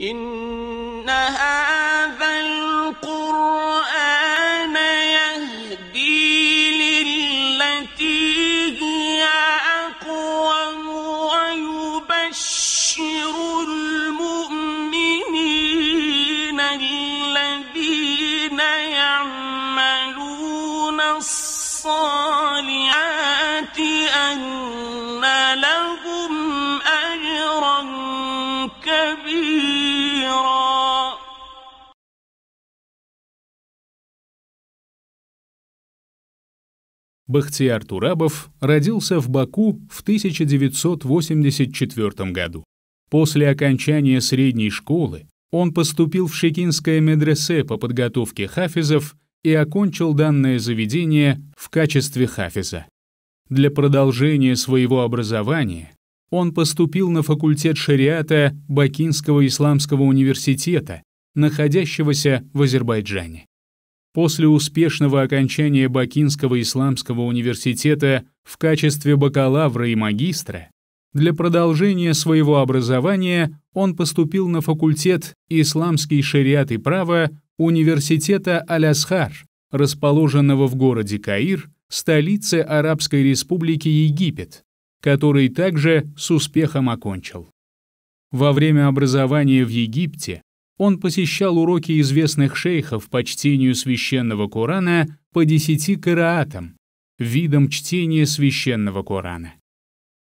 إنها Бахтияр Турабов родился в Баку в 1984 году. После окончания средней школы он поступил в Шекинское медресе по подготовке хафизов и окончил данное заведение в качестве хафиза. Для продолжения своего образования он поступил на факультет шариата Бакинского исламского университета, находящегося в Азербайджане. После успешного окончания Бакинского исламского университета в качестве бакалавра и магистра, для продолжения своего образования он поступил на факультет «Исламский шариат и право» Университета Алясхар, расположенного в городе Каир, столице Арабской республики Египет, который также с успехом окончил. Во время образования в Египте он посещал уроки известных шейхов по чтению священного Корана по десяти караатам, видом чтения священного Корана.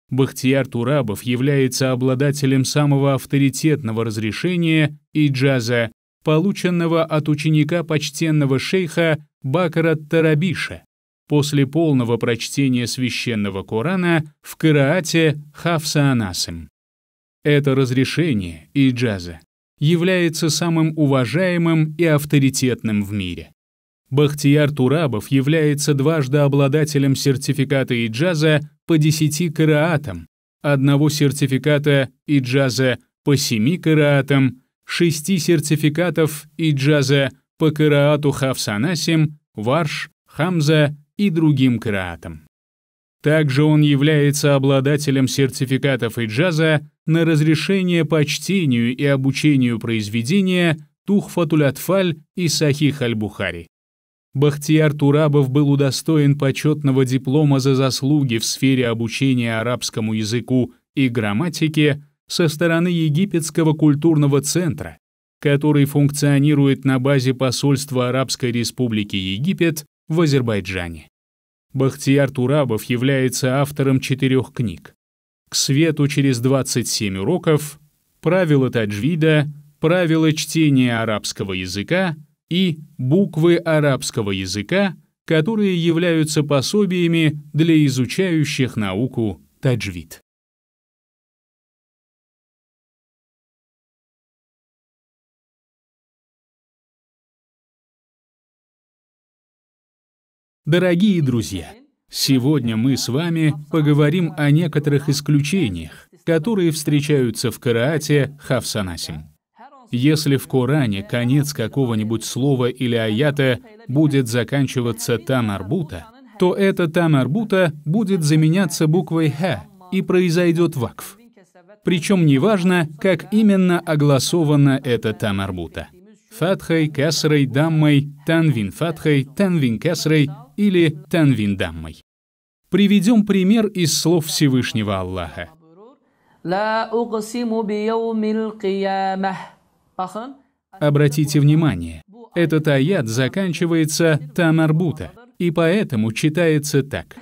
Бахтияр Турабов является обладателем самого авторитетного разрешения и джаза, полученного от ученика почтенного шейха Бакара Тарабиша после полного прочтения священного Корана в караате Хафса Анасим. Это разрешение и джаза является самым уважаемым и авторитетным в мире. Бахтияр Турабов является дважды обладателем сертификата и джаза по 10 караатам, одного сертификата и джаза по 7 караатам, шести сертификатов и джаза по караату Хавсанасим, Варш, Хамза и другим караатам. Также он является обладателем сертификатов и джаза на разрешение по чтению и обучению произведения Тух Фатулятфаль и Сахих Аль-Бухари. Бахтияр Турабов был удостоен почетного диплома за заслуги в сфере обучения арабскому языку и грамматике со стороны Египетского культурного центра, который функционирует на базе посольства Арабской Республики Египет в Азербайджане. Бахтияр Турабов является автором четырех книг «К свету через 27 уроков», «Правила таджвида», «Правила чтения арабского языка» и «Буквы арабского языка», которые являются пособиями для изучающих науку таджвид. Дорогие друзья, сегодня мы с вами поговорим о некоторых исключениях, которые встречаются в караате Хавсанасим. Если в Коране конец какого-нибудь слова или аята будет заканчиваться танарбута, то эта танарбута будет заменяться буквой «ха» и произойдет вакф. Причем неважно, как именно огласована эта танарбута: Фатхой, касрой, даммой, танвин фатхой, танвин касрой или Танвин Даммой. Приведем пример из слов Всевышнего Аллаха. Обратите внимание, этот аят заканчивается тамарбута, и поэтому читается так.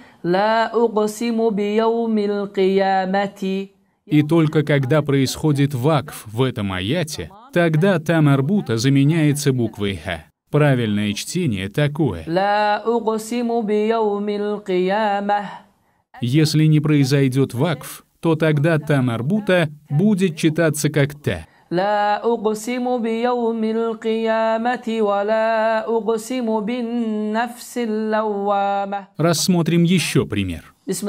И только когда происходит вакф в этом аяте, тогда тамарбута заменяется буквой Х. Правильное чтение такое. Если не произойдет вакф, то тогда та марбута будет читаться как та. Рассмотрим еще пример. بسم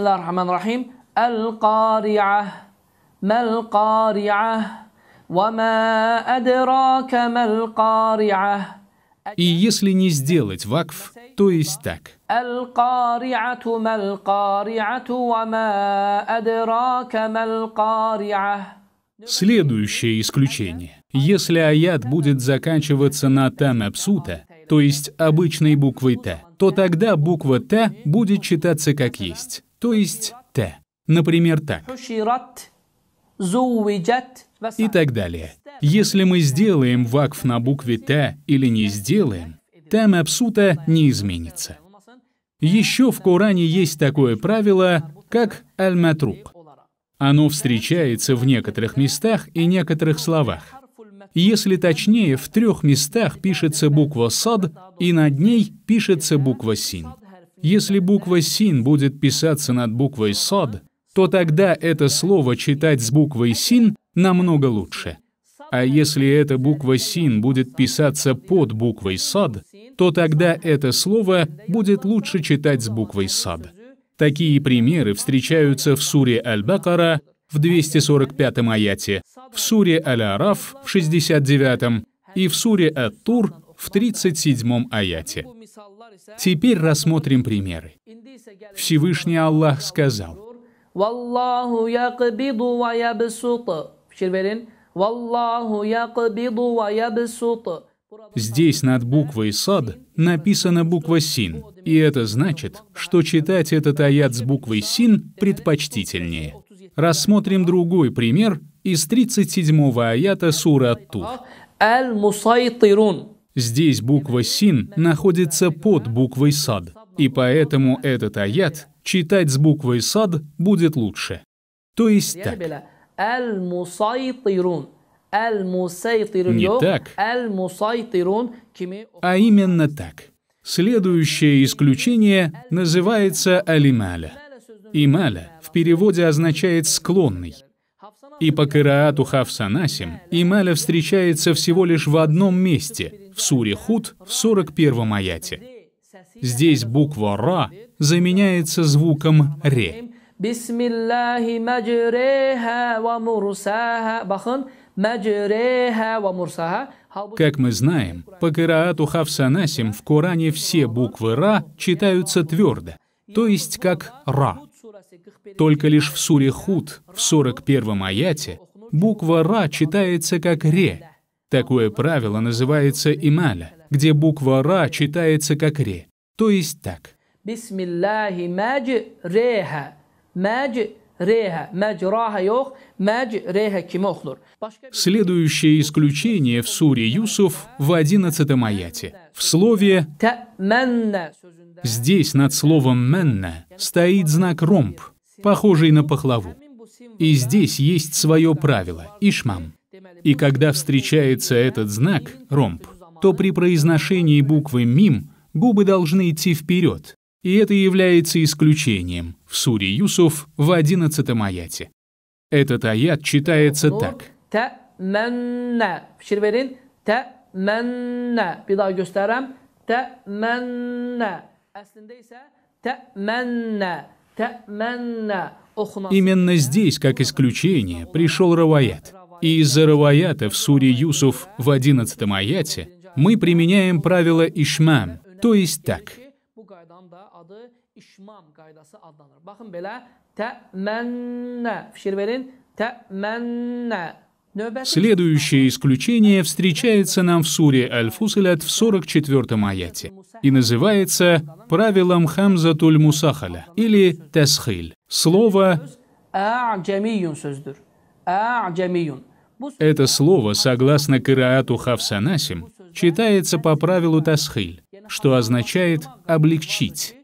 и если не сделать вакф, то есть так. Следующее исключение. Если аят будет заканчиваться на «та» то есть обычной буквой «Т», то тогда буква «Т» будет читаться как есть, то есть «Т». Например, так и так далее. Если мы сделаем вакф на букве «Т» или не сделаем, там абсута не изменится. Еще в Коране есть такое правило, как «аль-матрук». Оно встречается в некоторых местах и некоторых словах. Если точнее, в трех местах пишется буква «сад» и над ней пишется буква «син». Если буква «син» будет писаться над буквой «сад», то тогда это слово читать с буквой «син» намного лучше. А если эта буква «син» будет писаться под буквой «сад», то тогда это слово будет лучше читать с буквой «сад». Такие примеры встречаются в суре Аль-Бакара в 245-м аяте, в суре Аль-Араф в 69-м и в суре Ат-Тур в 37-м аяте. Теперь рассмотрим примеры. Всевышний Аллах сказал, «Валлаху якбиду ва ябсута» Şiir verin. Wallahu yakbidu ve yabsut. Здесь над буквой «сад» написана буква «син», и это значит, что читать этот аят с буквой «син» предпочтительнее. Рассмотрим другой пример из 37-го аята сура Тур. Здесь буква «син» находится под буквой «сад», и поэтому этот аят читать с буквой «сад» будет лучше. То есть так. Аль-Мусайтирун. Аль-Мусайтирун. Не так. Аль-Мусайтирун. А именно так. Следующее исключение называется алималя. Ималя в переводе означает «склонный». И по Караату Хавсанасим ималя встречается всего лишь в одном месте, в суре Худ в 41-м аяте. Здесь буква «ра» заменяется звуком «ре». Bismillahi majreha va mursaha. Bakın. Как мы знаем, по Кираату Хавсанасим в Коране все буквы «ра» читаются твердо, то есть как «ра». Только лишь в суре Худ, в 41-м аяте, буква «ра» читается как «ре». Такое правило называется ималя, где буква «ра» читается как «ре», то есть так. Следующее исключение в суре Юсуф в 11 аяте. В слове «здесь» над словом «менна» стоит знак ромб, похожий на пахлаву. И здесь есть свое правило – ишмам. И когда встречается этот знак, ромб, то при произношении буквы «мим» губы должны идти вперед, и это является исключением в суре Юсуф в 11 аяте. Этот аят читается так. Именно здесь, как исключение, пришел Раваят. И из-за Раваята в суре Юсуф в 11 аяте мы применяем правило Ишмам, то есть так – bundan da adı işmam qaydası adlanır. Baxın belə təmənnə. Fikir verin. Təmənnə. Следующее исключение встречается нам в суре Аль-Фусилят в 44-м аяте и называется правилом Хамзатуль Мусахаля или Тасхиль. Слово это слово, согласно Кираату Хавсанасим, читается по правилу Тасхиль что означает «облегчить».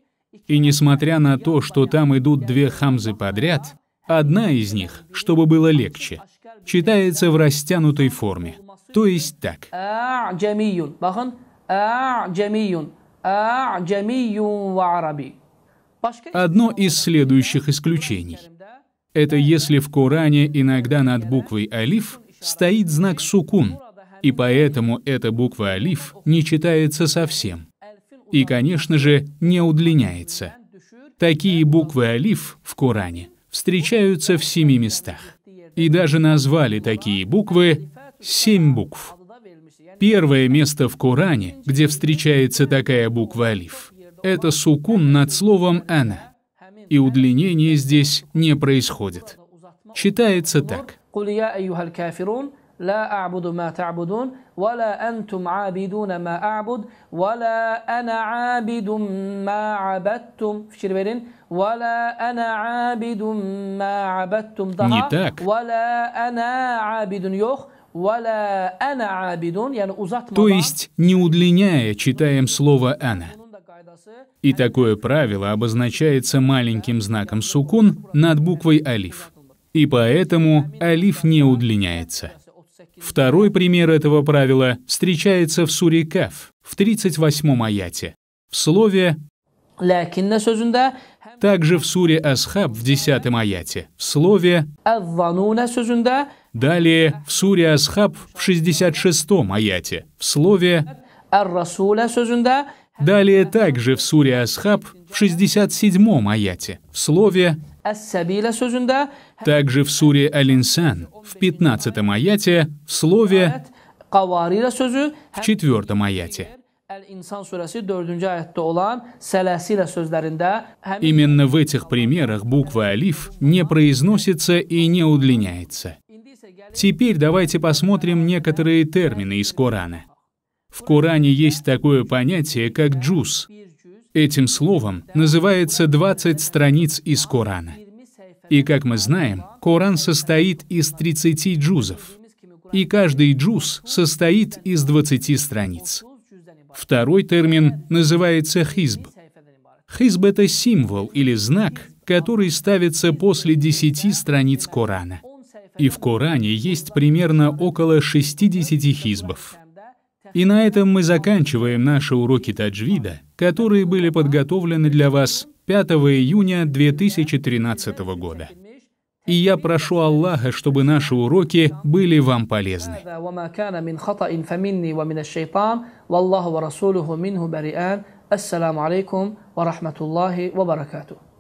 И несмотря на то, что там идут две хамзы подряд, одна из них, чтобы было легче, читается в растянутой форме, то есть так. Одно из следующих исключений. Это если в Коране иногда над буквой «алиф» стоит знак «сукун», и поэтому эта буква «алиф» не читается совсем и, конечно же, не удлиняется. Такие буквы алиф в Коране встречаются в семи местах. И даже назвали такие буквы семь букв. Первое место в Коране, где встречается такая буква алиф, это сукун над словом «ана», и удлинение здесь не происходит. Читается так. ولا أنتم عابدون ما أعبد ولا أنا عابد ما عبدتم в Черверин ولا أنا عابد ما عبدتم daha ولا أنا عابد yok То есть, не удлиняя, читаем слово «ана». И такое правило обозначается маленьким знаком сукун над буквой «алиф». И поэтому «алиф» не удлиняется. Второй пример этого правила встречается в суре Каф, в 38-м аяте. В слове также в суре Асхаб в 10 аяте, в слове Далее в суре Асхаб в 66 аяте, в слове Далее также в суре Асхаб в 67 аяте, в слове также в суре алинсан в 15 аяте, в слове в 4 аяте. Именно в этих примерах буква «алиф» не произносится и не удлиняется. Теперь давайте посмотрим некоторые термины из Корана. В Коране есть такое понятие, как «джуз», Этим словом называется 20 страниц из Корана. И как мы знаем, Коран состоит из 30 джузов, и каждый джуз состоит из 20 страниц. Второй термин называется хизб. Хизб — это символ или знак, который ставится после 10 страниц Корана. И в Коране есть примерно около 60 хизбов. И на этом мы заканчиваем наши уроки таджвида, которые были подготовлены для вас 5 июня 2013 года. И я прошу Аллаха, чтобы наши уроки были вам полезны. Ассаламу алейкум ва рахматуллахи ва баракатух.